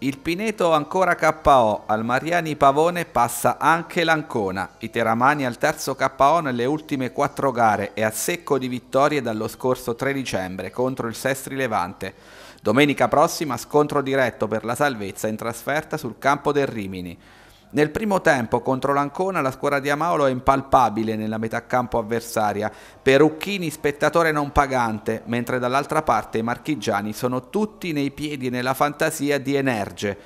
Il Pineto ancora KO, al Mariani Pavone passa anche l'Ancona, i Teramani al terzo KO nelle ultime quattro gare e a secco di vittorie dallo scorso 3 dicembre contro il Sestri Levante. Domenica prossima scontro diretto per la salvezza in trasferta sul campo del Rimini. Nel primo tempo contro l'Ancona la squadra di Amaolo è impalpabile nella metà campo avversaria, Perucchini spettatore non pagante, mentre dall'altra parte i marchigiani sono tutti nei piedi e nella fantasia di Energe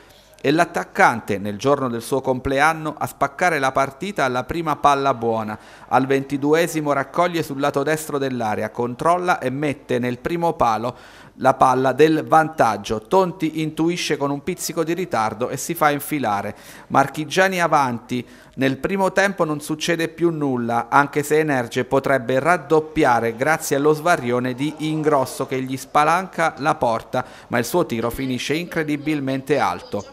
e l'attaccante nel giorno del suo compleanno a spaccare la partita alla prima palla buona. Al ventiduesimo raccoglie sul lato destro dell'area, controlla e mette nel primo palo la palla del vantaggio. Tonti intuisce con un pizzico di ritardo e si fa infilare. Marchigiani avanti. Nel primo tempo non succede più nulla, anche se Energe potrebbe raddoppiare grazie allo svarione di Ingrosso che gli spalanca la porta, ma il suo tiro finisce incredibilmente alto.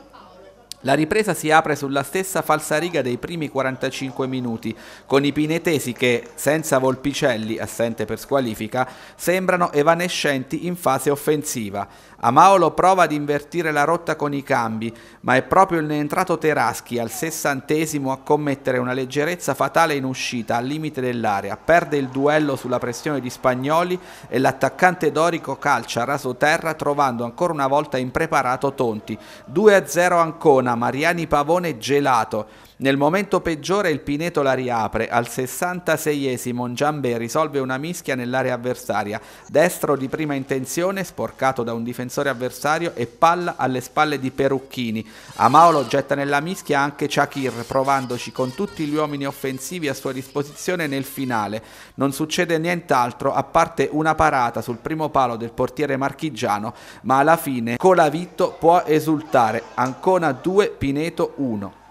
La ripresa si apre sulla stessa falsariga dei primi 45 minuti, con i pinetesi che, senza Volpicelli, assente per squalifica, sembrano evanescenti in fase offensiva. Amaolo prova ad invertire la rotta con i cambi, ma è proprio il entrato Teraschi al sessantesimo a commettere una leggerezza fatale in uscita al limite dell'area, perde il duello sulla pressione di Spagnoli e l'attaccante Dorico calcia a raso terra trovando ancora una volta impreparato Tonti. 2-0 ancora Verona, Mariani Pavone gelato. Nel momento peggiore il Pineto la riapre, al 66esimo Giambè risolve una mischia nell'area avversaria, destro di prima intenzione sporcato da un difensore avversario e palla alle spalle di Perucchini. Amaolo getta nella mischia anche Chakir provandoci con tutti gli uomini offensivi a sua disposizione nel finale. Non succede nient'altro a parte una parata sul primo palo del portiere marchigiano, ma alla fine Colavitto può esultare. Ancona 2 2, Pineto 1.